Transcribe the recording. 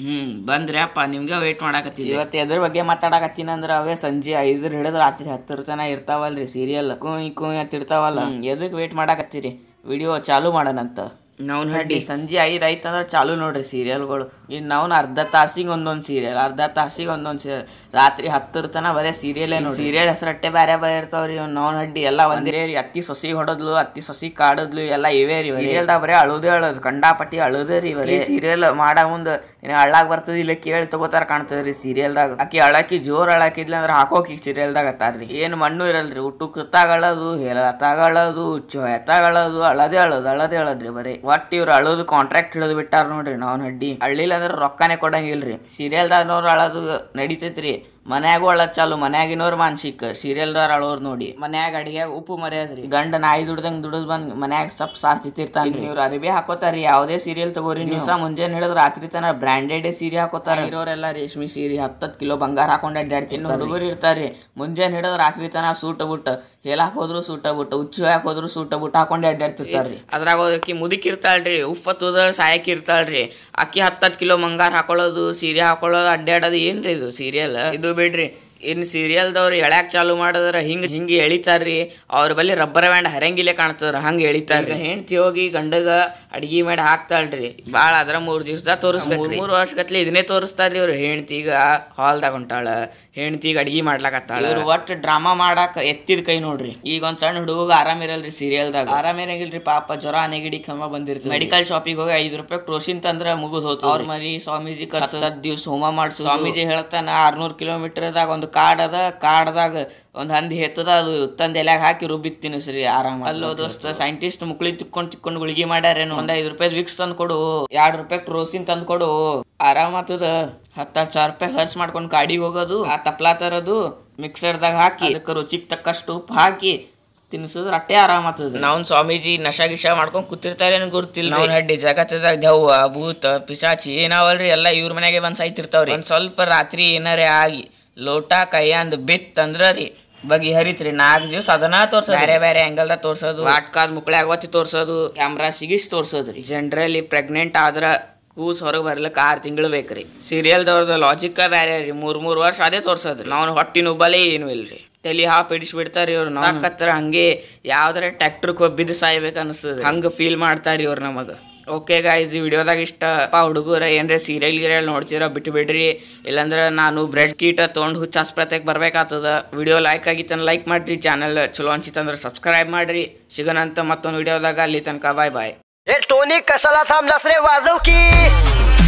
ಹ್ಮ್ ಅಪ್ಪ ನಿಮ್ಗೆ ವೇಟ್ ಮಾಡಾಕತ್ತೀನಿ ಇವತ್ತು ಎದ್ರ ಬಗ್ಗೆ ಮಾತಾಡಕತ್ತೀನಿ ಅಂದ್ರೆ ಅವೇ ಸಂಜೆ ಐದರ ಹಿಡಿದ್ರೆ ರಾತ್ರಿ ಹತ್ತರ ತನ ಇರ್ತಾವಲ್ರಿ ಸೀರಿಯಲ್ ಕುಯ್ ಕುಯ್ ಅಂತ ಇರ್ತಾವಲ್ಲ ಎದಕ್ಕೆ ವೇಟ್ ಮಾಡಾಕತ್ತೀರಿ ವಿಡಿಯೋ ಚಾಲು ಮಾಡೋಣಂತ ನಾವ್ನ ಹಡ್ಡಿ ಸಂಜೆ ಐದ್ ಆಯ್ತು ಅಂದ್ರೆ ಚಾಲು ನೋಡ್ರಿ ಸೀರಿಯಲ್ಗಳು ಇನ್ನು ನಾವು ಅರ್ಧ ತಾಸಿಗೆ ಒಂದೊಂದು ಸೀರಿಯಲ್ ಅರ್ಧ ತಾಸಿಗೆ ಒಂದೊಂದು ಸೀರಿಯಲ್ ರಾತ್ರಿ ಹತ್ತರ ತನ ಬರೇ ಸೀರಿಯಲ್ ನೋಡಿ ಸೀರಿಯಲ್ ಹೆಸರಟ್ಟೆ ಬೇರೆ ಬೇರೆ ಇರ್ತಾವ ರೀ ನಾವ್ನ ಹಡ್ಡಿ ಎಲ್ಲ ಒಂದೇ ರೀ ಅತ್ತಿ ಸೊಸಿ ಹೊಡದ್ಲು ಅತ್ತಿ ಸೊಸಿ ಕಾಡೋದ್ಲು ಎಲ್ಲ ಇವೆ ರೀ ಸೀರಿಯಲ್ದಾಗ ಬರೇ ಅಳುದೇ ಅಳೋದು ಕಂಡಾಪಟ್ಟಿ ಅಳುದೇ ರೀ ಬರೀ ಸೀರಿಯಲ್ ಮಾಡೋ ಮುಂದೆ ಏನು ಅಳ್ಳಾಗ ಬರ್ತದ ಇಲ್ಲ ಕೇಳಿ ತಗೋತಾರ ಕಾಣ್ತದ್ರಿ ರೀ ಸೀರಿಯಲ್ದಾಗ ಅಕ್ಕಿ ಅಳಾಕಿ ಜೋರ್ ಅಳಾಕಿದ್ಲಿ ಅಂದ್ರೆ ಹಾಕೋಕಿ ಸೀರಿಯಲ್ದಾಗ ರೀ ಏನು ಮಣ್ಣು ಇರಲ್ರಿ ಹುಟ್ಟು ಕೃತಾಗ ಅಳೋದು ತಗಳದು ಅಳೋದು ಚೊಯತ್ತಾಗ ಅಳೋದು ಅಳದೇ ಅಳೋದು ಅಳದೇ ಅಳೋದ್ರಿ ಬರೀ ಒಟ್ಟು ಇವ್ರು ಅಳೋದು ಕಾಂಟ್ರಾಕ್ಟ್ ಹಿಡಿದು ಬಿಟ್ಟಾರ ನೋಡ್ರಿ ನಾವು ಅಡ್ಡಿ ಅಳ್ಳಿಲ್ಲ ಅಂದ್ರೆ ರೊಕ್ಕನೇ ಕೊಡಂಗಿಲ್ರಿ ಸೀರಿಯಲ್ದಾಗ ನೋಡ್ರಿ ಅಳೋದು ನಡೀತೈತ್ರಿ ಮನ್ಯಾಗ ಒಳ್ಳ ಚಾಲು ಮನ್ಯಾಗಿನವ್ರ ಮಾನ್ಸಿಕ್ ಸೀರಿಯಲ್ದವ್ರು ಅಳೋರ್ ನೋಡಿ ಮನ್ಯಾಗ ಅಡಿಗೆ ಉಪ್ಪು ಮರ್ಯಾದ್ರಿ ಗಂಡ ನಾಯಿ ದುಡ್ದಂಗ್ ದುಡದ್ ಬಂದ್ ಮನ್ಯಾಗ ಸಪ್ ಸಾರ್ ತಿರ್ತಾನ ಅರಿಬಿ ಹಾಕೋತಾರಿ ಯಾವ್ದೇ ಸೀರಿಯಲ್ ತಗೋರಿ ದಿವಸ ಮುಂಜಾನೆ ಹಿಡಿದ್ ರಾತ್ರಿ ತನ ಬ್ರಾಂಡೆಡ್ ಸೀರೆ ಹಾಕೋತಾರ ಇರೋರೆಲ್ಲ ರೇಷ್ಮಿ ಸೀರೆ ಹತ್ತತ್ತು ಕಿಲೋ ಬಂಗಾರ ಹಾಕೊಂಡ್ ಅಡ್ಡಾಡ್ತೀನಿ ಹುಡುಗರು ಇರ್ತಾರ್ರಿ ಮುಂಜಾನೆ ಹಿಡಿದ್ ರಾತ್ರಿ ತನ ಸೂಟ ಬಿಟ್ಟು ಹೇಲಾಕ್ ಹಾಕೋದ್ರು ಸೂಟ ಬಿಟ್ಟು ಉಚ್ಚು ಹಾಕ್ ಹೋದ್ರು ಸೂಟ ಬಿಟ್ಟು ಹಾಕೊಂಡು ಅಡ್ಡಾಡ್ತಿರ್ತಾರ್ರಿ ಅದ್ರಾಗ ಉಪ್ಪ ಮುದುಕಿರ್ತಾಳ್ರಿ ಉಪ್ಪತ್ತದ ಸಾಯಕಿರ್ತಾಳ್ರಿ ಅಕ್ಕಿ ಹತ್ತತ್ತು ಕಿಲೋ ಬಂಗಾರ ಹಾಕೊಳ್ಳೋದು ಸೀರೆ ಹಾಕೊಳ್ಳೋದು ಅಡ್ಡಾಡೋದು ಏನ್ರಿ ಇದು ಸೀರಿಯಲ್ ಇದು हो बैठ रहे ಇನ್ನು ಸೀರಿಯಲ್ದವ್ರು ಎಳ್ಯಾಕ್ ಚಾಲು ಮಾಡಿದ್ರೆ ಹಿಂಗ ಹಿಂಗ ಎಳಿತಾರ್ರಿ ಅವ್ರ ಬಳಿ ರಬ್ಬರ್ ಬ್ಯಾಂಡ್ ಹರಂಗಿಲ್ಲ ಕಾಣ್ತದ್ರ ಹಂಗ ಎಳಿತಾರ ಹೆಂಡ್ತಿ ಹೋಗಿ ಗಂಡಗ ಅಡ್ಗಿ ಮಾಡಿ ಹಾಕ್ತಾಳ್ರಿ ಬಾಳ ಅದ್ರ ಮೂರು ದಿವಸದ ತೋರಿಸ್ಬೇಕು ಮೂರು ವರ್ಷಗತ್ಲಿ ಇದನ್ನೇ ತೋರಿಸ್ತಾರ್ರಿ ಅವ್ರು ಹೆಂಡ್ತಿಗ ಹಾಲ್ದಾಗ ಹೊಂಟಾಳ ಹೆಣ್ತಿಗೆ ಅಡ್ಗಿ ಮಾಡ್ಲಾಕತ್ತಾಳ ಇವ್ರು ಒಟ್ಟು ಡ್ರಾಮಾ ಮಾಡಾಕ ಎತ್ತಿದ ಕೈ ನೋಡ್ರಿ ಈಗ ಒಂದ್ ಸಣ್ಣ ಹುಡುಗ ಆರಾಮಿರಲ್ರಿ ಇರಲ್ರಿ ಸೀರಿಯಲ್ದಾಗ ಆರಾಮ ಪಾಪ ಜ್ವರ ನೆಗಡಿ ಕಮ್ಮ ಬಂದಿರ್ತದೆ ಮೆಡಿಕಲ್ ಶಾಪಿಗೆ ಹೋಗಿ ಐದು ರೂಪಾಯಿ ಕ್ರೋಸಿನ್ ತಂದ್ರ ಮುಗುದ್ ಹೋಗ್ತು ಅವ್ರ ಮರಿ ಸ್ವಾಮೀಜಿ ಕರ್ಸದ ದಿವ್ಸ ಹೋಮ ಮಾಡ್ಸು ಸ್ವಾಮೀಜಿ ಹೇಳ್ತಾನ ಆರ್ನೂರ್ ಕಿಲೋಮೀಟರ್ದಾಗ ಒಂದು ಕಾಡದ ಕಾಡದಾಗ ಒಂದು ಹಂದಿ ಹೆತ್ತದ ಅದು ತಂದು ಎಲ್ಯಾಗ ಹಾಕಿ ರುಬ್ಬಿ ಸರಿ ಆರಾಮ ಅಲ್ಲೋ ದೋಸ್ತ ಸೈಂಟಿಸ್ಟ್ ಮುಕ್ಳಿ ತಿಕ್ಕೊಂಡು ತಿಕ್ಕೊಂಡು ಗುಳಿಗೆ ಮಾಡ್ಯಾರೇನು ಒಂದ್ ಐದು ರೂಪಾಯಿ ವಿಕ್ಸ್ ತಂದು ಕೊಡು ಎರಡು ರೂಪಾಯಿ ಕ್ರೋಸಿನ್ ತಂದು ಕೊಡು ಆರಾಮ ಆತದ ಹತ್ತು ಸಾವಿರ ರೂಪಾಯಿ ಖರ್ಚು ಮಾಡ್ಕೊಂಡು ಕಾಡಿಗೆ ಹೋಗೋದು ಆ ತಪ್ಲಾ ತರೋದು ದಾಗ ಹಾಕಿ ಅದಕ್ಕೆ ರುಚಿಗೆ ತಕ್ಕಷ್ಟು ಉಪ್ಪು ಹಾಕಿ ತಿನ್ನಿಸಿದ್ರೆ ಅಟ್ಟೆ ಆರಾಮ ಆಗ್ತದೆ ನಾವು ಸ್ವಾಮೀಜಿ ನಶಾ ಗಿಶಾ ಮಾಡ್ಕೊಂಡು ಕೂತಿರ್ತಾರೆ ಏನು ಗೊತ್ತಿಲ್ಲ ನಾವು ಹಡ್ಡಿ ಜಗತ್ತದಾಗ ದೆವ್ವ ಭೂತ ಪಿಶಾಚಿ ಏನಾವಲ್ರಿ ಎಲ್ಲಾ ಇವ್ರ ಮನೆಗೆ ಬಂದು ಸಾಯ್ತಿರ್ತಾವ್ರಿ ಒಂದು ಸ್ವಲ್ಪ ರಾತ್ರಿ ಏನಾರೇ ಆಗಿ ಲೋಟ ಕೈಯಂದು ಬಿತ್ ಅಂದ್ರ ರೀ ಹರಿತ್ರಿ ನಾಲ್ಕು ದಿವಸ ಅದನ್ನ ತೋರ್ಸೋದು ಬೇರೆ ಬೇರೆ ಆ್ಯಂಗಲ್ದಾಗ ತೋರ್ಸೋದು ಆಟ್ಕಾದ ಮುಕ್ಳ್ಯಾಗ ಒತ್ತಿ ತೋರ್ಸೋದು ಕ್ಯಾಮ್ರಾ ಸಿಗಿಸ್ ತೋರ್ಸೋದು ರೀ ಜನರಲಿ ಪ್ರೆಗ್ನೆಂಟ್ ಆದ್ರ ಕೂಸ್ ಹೊರಗೆ ಬರ್ಲಿಕ್ಕೆ ಆರು ತಿಂಗಳು ಬೇಕ್ರಿ ಸೀರಿಯಲ್ದವ್ರದ್ದು ಲಾಜಿಕ್ಕ ಬೇರೆ ರೀ ಮೂರು ಮೂರು ವರ್ಷ ಅದೇ ತೋರ್ಸೋದ್ರಿ ನಾವು ಹೊಟ್ಟಿ ನುಬ್ಬಲೇ ಏನು ಇಲ್ರಿ ತಲೆ ಹಾಪ್ ಇಡಿಸ್ಬಿಡ್ತಾರ ಇವ್ರು ನಾಕತ್ರ ಹಂಗೆ ಯಾವ್ದಾರ ಟ್ರ್ಯಾಕ್ಟರ್ ಹೋಗಿ ಬಿದ್ದು ಸಾಯ್ಬೇಕು ಅನಿಸ್ತದೆ ಹಂಗೆ ಫೀಲ್ ಮಾಡ್ತಾರ ಇವ್ರು ನಮಗೆ ಓಕೆ ಗಾಯ್ಸ್ ಈ ವಿಡಿಯೋದಾಗ ಇಷ್ಟ ಪಾ ಹುಡುಗರ ಏನ್ರ ಸೀರಿಯಲ್ ಗೀರಿಯಲ್ ನೋಡ್ತೀರ ಬಿಟ್ಟು ಬಿಡ್ರಿ ಇಲ್ಲಾಂದ್ರೆ ನಾನು ಬ್ರೆಡ್ ಕೀಟ ತೊಗೊಂಡು ಹುಚ್ಚ ಆಸ್ಪತ್ರೆಗೆ ಬರ್ಬೇಕಾಗ್ತದ ವಿಡಿಯೋ ಲೈಕ್ ಆಗಿತ್ತಂದ್ರೆ ಲೈಕ್ ಮಾಡ್ರಿ ಚಾನಲ್ ಚಲೋ ಅಂದ್ರೆ ಸಬ್ಸ್ಕ್ರೈಬ್ ಮಾಡಿರಿ ಸಿಗೋಣಂತ ಮತ್ತೊಂದು ವಿಡಿಯೋದಾಗ ಅಲ್ಲಿ ತನಕ ಬಾಯ್ ಬಾಯ್ ಟೋನಿ ಕಸಲ ವಾಜವ್ ಕಿ